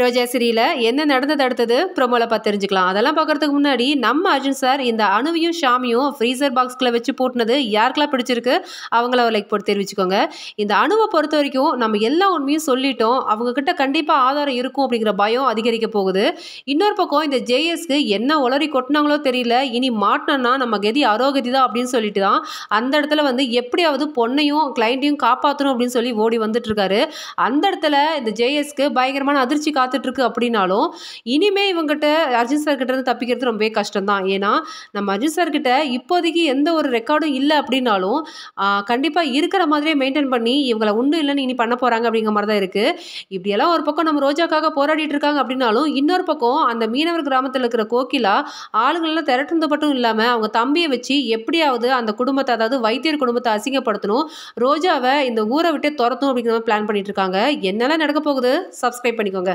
ரோஜா சிரியில் என்ன நடந்தது அடுத்தது ப்ரொமோவில் பார்த்து தெரிஞ்சுக்கலாம் அதெல்லாம் பார்க்குறதுக்கு முன்னாடி நம்ம அர்ஜுன் சார் இந்த அணுவையும் ஷாமியும் ஃப்ரீசர் பாக்ஸ்கில் வச்சு பூட்டினது யாருக்கெல்லாம் பிடிச்சிருக்கு அவங்கள லைக் போட்டு தெரிவிச்சுக்கோங்க இந்த அணுவை பொறுத்த வரைக்கும் நம்ம எல்லா உண்மையும் சொல்லிட்டோம் அவங்கக்கிட்ட கண்டிப்பாக ஆதாரம் இருக்கும் அப்படிங்கிற பயம் அதிகரிக்க போகுது இன்னொரு பக்கம் இந்த ஜேஎஸ்க்கு என்ன உளறி கொட்டினாங்களோ தெரியல இனி மாட்டினோன்னா நம்ம கதி அரோகதி தான் அப்படின்னு சொல்லிட்டு தான் அந்த இடத்துல வந்து எப்படியாவது பொண்ணையும் கிளைண்ட்டையும் காப்பாற்றணும் அப்படின்னு சொல்லி ஓடி வந்துட்டுருக்காரு அந்த இடத்துல இந்த ஜேஎஸ்க்கு பயங்கரமான அதிர்ச்சி காத்துட்ருக்கு அப்படின்னாலும் இனிமே இவங்ககிட்ட அர்ஜுன் சார் கிட்ட தப்பிக்கிறது ரொம்பவே கஷ்டம் தான் ஏன்னா நம்ம அர்ஜுன் சார் கிட்ட இப்போதைக்கு எந்த ஒரு ரெக்கார்டும் இல்லை அப்படின்னாலும் கண்டிப்பாக இருக்கிற மாதிரியே மெயின்டைன் பண்ணி இவங்களை ஒன்றும் இல்லைன்னு இனி பண்ண போகிறாங்க அப்படிங்கிற மாதிரி தான் இருக்குது இப்படியெல்லாம் ஒரு பக்கம் நம்ம ரோஜாக்காக போராடிட்டு இருக்காங்க அப்படின்னாலும் இன்னொரு பக்கம் அந்த மீனவர் கிராமத்தில் இருக்கிற கோகிலா ஆளுங்களெல்லாம் திரட்டுறது மட்டும் இல்லாமல் அவங்க தம்பியை வச்சு எப்படியாவது அந்த குடும்பத்தை அதாவது வைத்தியர் குடும்பத்தை அசிங்கப்படுத்தணும் ரோஜாவை இந்த ஊரை விட்டே துரத்தும் அப்படிங்கிற மாதிரி பிளான் பண்ணிட்டு இருக்காங்க என்னெல்லாம் நடக்க போகுது சப்ஸ்கிரைப் பண்ணிக்கோங்க